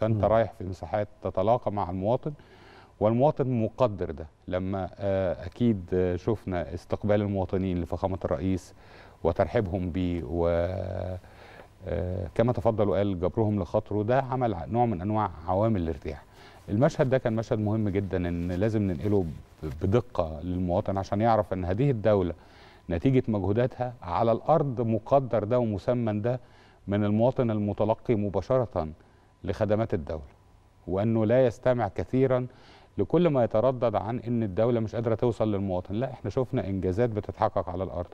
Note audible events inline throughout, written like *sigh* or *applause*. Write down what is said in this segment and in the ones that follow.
فانت م. رايح في مساحات تتلاقى مع المواطن والمواطن مقدر ده لما آه، اكيد آه، شفنا استقبال المواطنين لفخامه الرئيس وترحيبهم بيه و آه، كما تفضل وقال جبرهم لخاطره ده عمل نوع من انواع عوامل الارتياح المشهد ده كان مشهد مهم جدا ان لازم ننقله بدقه للمواطن عشان يعرف ان هذه الدوله نتيجه مجهوداتها على الارض مقدر ده ومثمن ده من المواطن المتلقي مباشره لخدمات الدولة وأنه لا يستمع كثيرا لكل ما يتردد عن أن الدولة مش قادرة توصل للمواطن لا احنا شفنا إنجازات بتتحقق على الأرض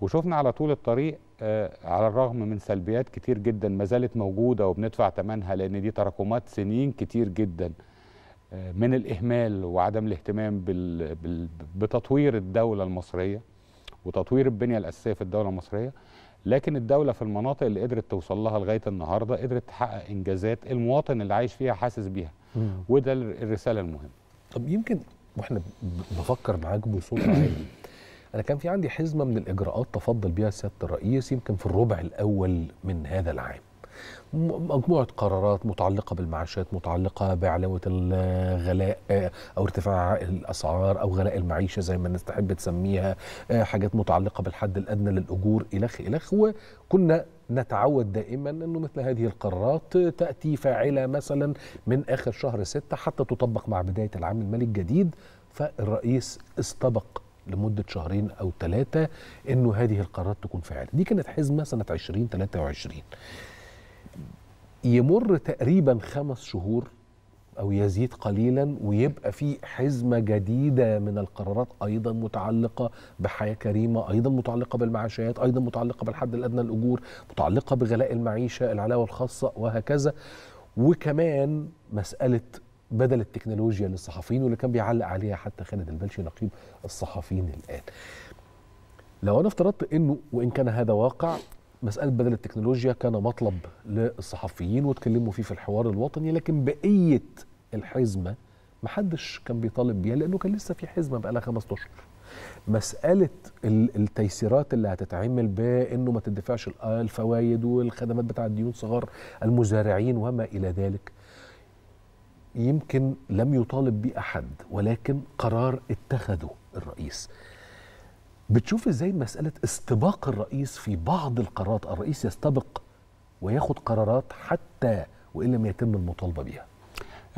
وشفنا على طول الطريق آه، على الرغم من سلبيات كتير جدا ما زالت موجودة وبندفع ثمنها لأن دي تراكمات سنين كتير جدا آه، من الإهمال وعدم الاهتمام بتطوير الدولة المصرية وتطوير البنية الأساسية في الدولة المصرية لكن الدولة في المناطق اللي قدرت توصل لها لغاية النهاردة قدرت تحقق إنجازات المواطن اللي عايش فيها حاسس بيها وده الرسالة المهمة طب يمكن وإحنا بفكر معاك بصوت عالي أنا كان في عندي حزمة من الإجراءات تفضل بيها سيادة الرئيس يمكن في الربع الأول من هذا العام مجموعه قرارات متعلقه بالمعاشات متعلقه بعلاوه الغلاء آه، او ارتفاع الاسعار او غلاء المعيشه زي ما الناس تحب تسميها آه، حاجات متعلقه بالحد الادنى للاجور الخ الخ وكنا نتعود دائما انه مثل هذه القرارات تاتي فاعله مثلا من اخر شهر ستة حتى تطبق مع بدايه العام المالي الجديد فالرئيس استبق لمدة شهرين أو ثلاثة أنه هذه القرارات تكون فعالة دي كانت حزمة سنة 2023 يمر تقريبا خمس شهور او يزيد قليلا ويبقى في حزمه جديده من القرارات ايضا متعلقه بحياه كريمه ايضا متعلقه بالمعاشات ايضا متعلقه بالحد الادنى للاجور متعلقه بغلاء المعيشه العلاوه الخاصه وهكذا وكمان مساله بدل التكنولوجيا للصحفيين واللي كان بيعلق عليها حتى خالد البلشي نقيب الصحفيين الان لو انا افترضت انه وان كان هذا واقع مساله بدل التكنولوجيا كان مطلب للصحفيين واتكلموا فيه في الحوار الوطني لكن بقيه الحزمه محدش كان بيطالب بيها لانه كان لسه في حزمه بقى لها خمس اشهر مساله التيسيرات اللي هتتعمل بانه ما تدفعش الفوائد والخدمات بتاع الديون صغار المزارعين وما الى ذلك يمكن لم يطالب بأحد ولكن قرار اتخذه الرئيس بتشوف ازاي مساله استباق الرئيس في بعض القرارات الرئيس يستبق وياخد قرارات حتى وان لم يتم المطالبه بها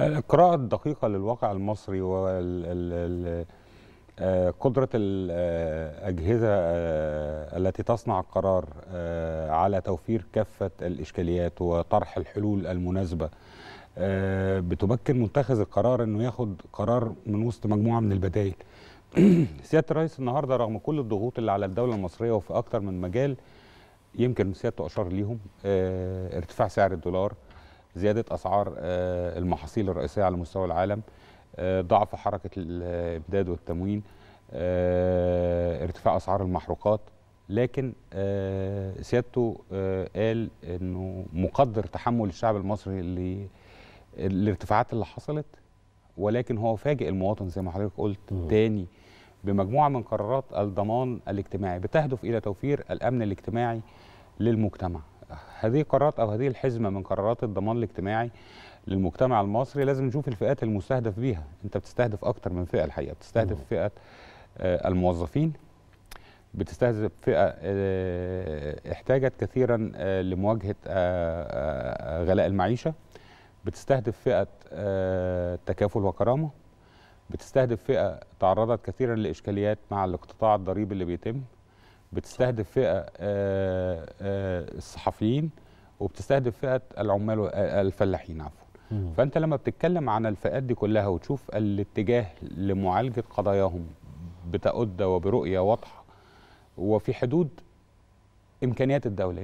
القراءه الدقيقه للواقع المصري وقدره آه، الأجهزة آه، آه، التي تصنع القرار على توفير كافة الإشكاليات وطرح الحلول المناسبة بتمكن متخذ القرار أنه ياخد قرار من وسط مجموعة من البدائل *clears throat* سياده الرئيس النهارده رغم كل الضغوط اللي على الدوله المصريه وفي اكتر من مجال يمكن سيادته اشار ليهم اه ارتفاع سعر الدولار زياده اسعار اه المحاصيل الرئيسيه على مستوى العالم اه ضعف حركه الامداد والتموين آه، ارتفاع اسعار المحروقات لكن آه، سيادته آه، قال انه مقدر تحمل الشعب المصري للارتفاعات اللي حصلت ولكن هو فاجئ المواطن زي ما حضرتك قلت تاني بمجموعه من قرارات الضمان الاجتماعي بتهدف الى توفير الامن الاجتماعي للمجتمع هذه القرارات او هذه الحزمه من قرارات الضمان الاجتماعي للمجتمع المصري لازم نشوف الفئات المستهدف بيها انت بتستهدف اكتر من فئه الحقيقه بتستهدف فئه آه، الموظفين بتستهدف فئه آه، احتاجت كثيرا آه، لمواجهه غلاء المعيشه بتستهدف فئه آه، تكافل وكرامه بتستهدف فئه تعرضت كثيرا لاشكاليات مع الاقتطاع الضريبي اللي بيتم بتستهدف فئه آه، آه، الصحفيين وبتستهدف فئه العمال الفلاحين عفوا فانت لما بتتكلم عن الفئات دي كلها وتشوف الاتجاه لمعالجه قضاياهم بتأدى وبرؤيه واضحه وفي حدود امكانيات الدوله